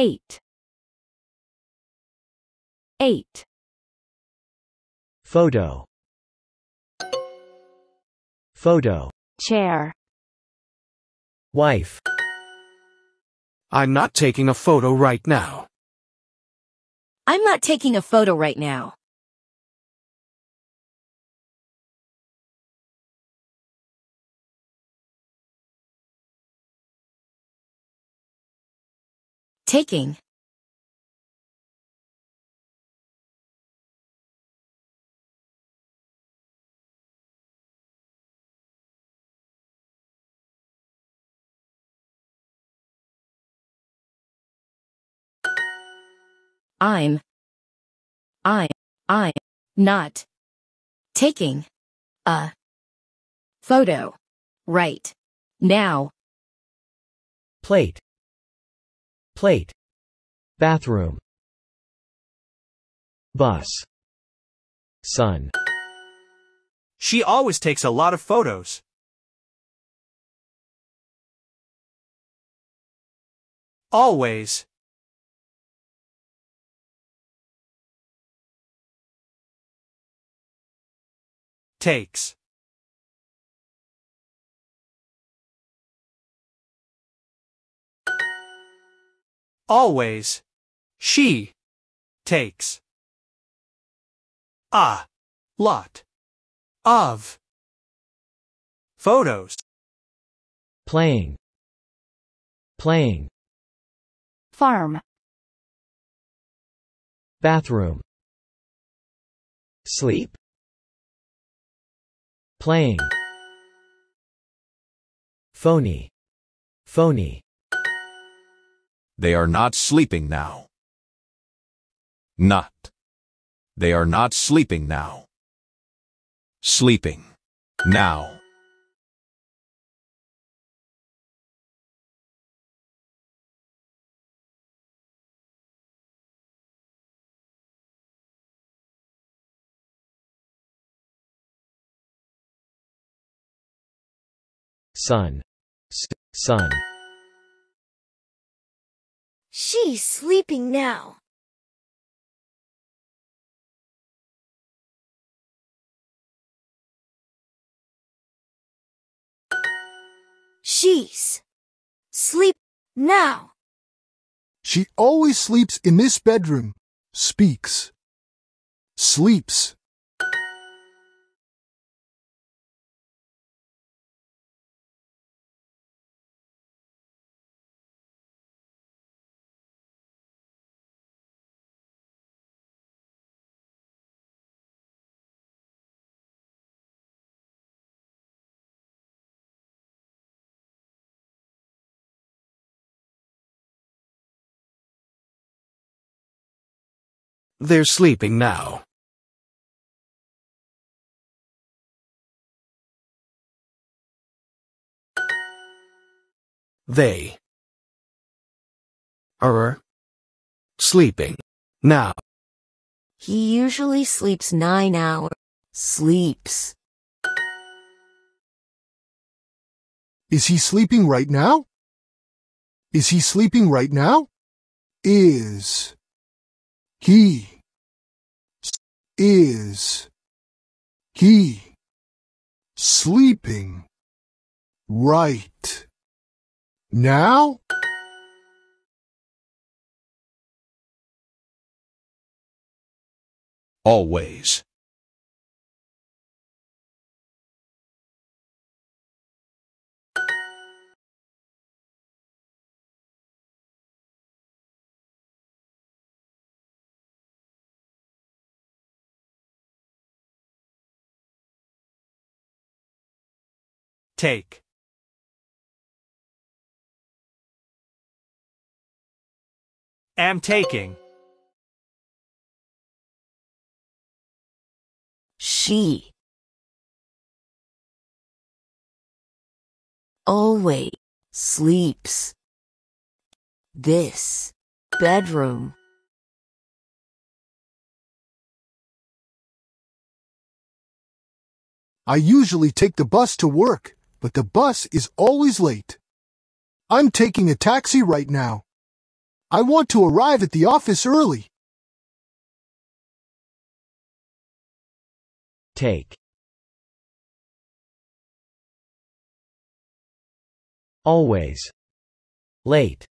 eight eight photo photo chair wife I'm not taking a photo right now. I'm not taking a photo right now. Taking I'm I I not taking a photo right now plate Plate. Bathroom. Bus. Sun. She always takes a lot of photos. Always. Takes. Always. She. Takes. A. Lot. Of. Photos. Playing. Playing. Farm. Bathroom. Sleep. Playing. Phony. Phony. They are not sleeping now. Not. They are not sleeping now. Sleeping. Now. Sun. S sun. She's sleeping now. She's sleep now. She always sleeps in this bedroom. Speaks. Sleeps. They're sleeping now. They are sleeping now. He usually sleeps nine hours. Sleeps. Is he sleeping right now? Is he sleeping right now? Is. He is he sleeping right now? Always. Take. Am taking. She. Always sleeps. This bedroom. I usually take the bus to work but the bus is always late. I'm taking a taxi right now. I want to arrive at the office early. Take Always. Late.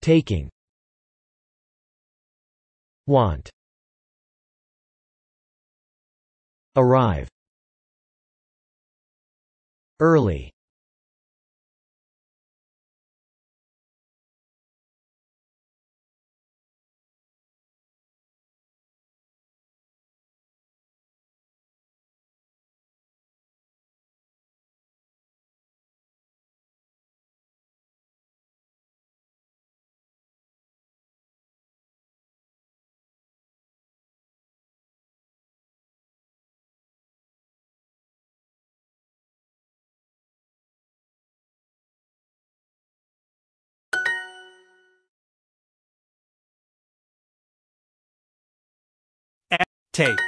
Taking. Want. Arrive. Early Take.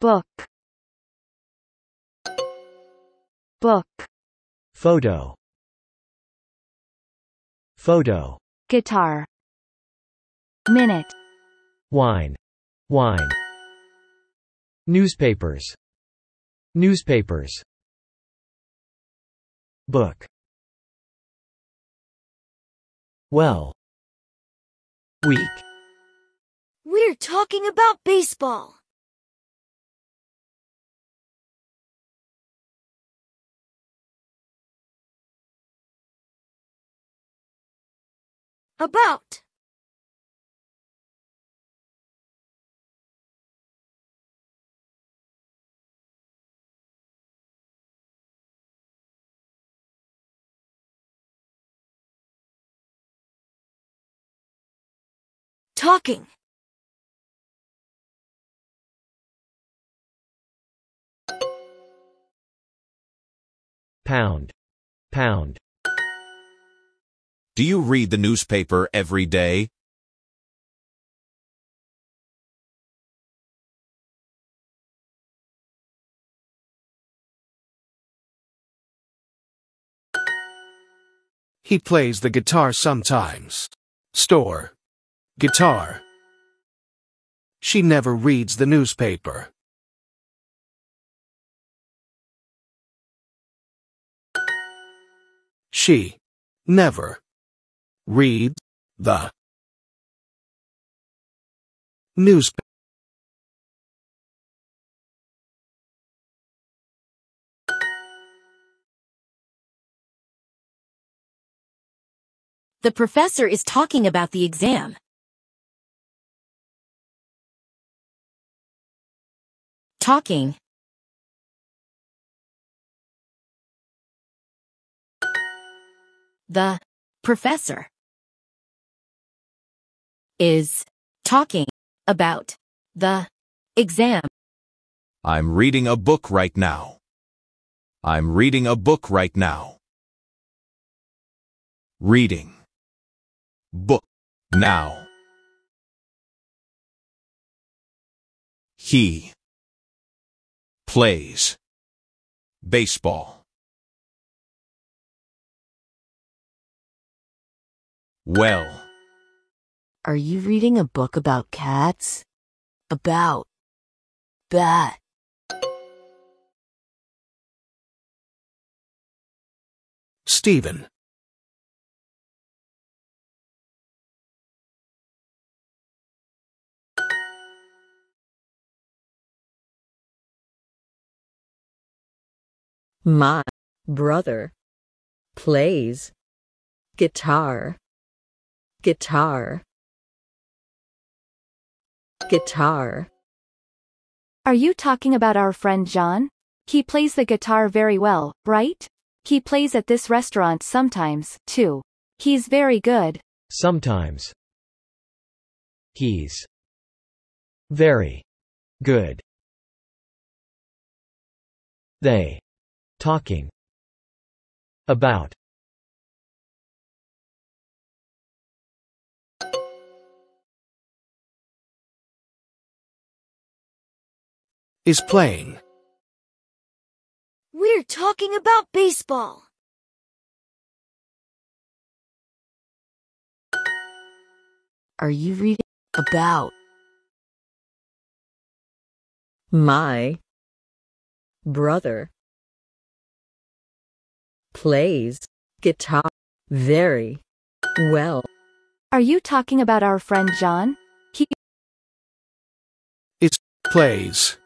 book book photo photo guitar minute wine wine newspapers newspapers book well week we're talking about baseball About Talking. Pound. Pound. Do you read the newspaper every day? He plays the guitar sometimes. Store. Guitar. She never reads the newspaper. She. Never. Read the newspaper. The professor is talking about the exam. Talking. The professor is talking about the exam. I'm reading a book right now. I'm reading a book right now. Reading. Book. Now. He. Plays. Baseball. Well. Are you reading a book about cats? About bat. Stephen. My brother plays guitar. Guitar guitar. Are you talking about our friend John? He plays the guitar very well, right? He plays at this restaurant sometimes, too. He's very good. Sometimes. He's very good. They talking about is playing. We're talking about baseball. Are you reading about my brother plays guitar very well. Are you talking about our friend John? He plays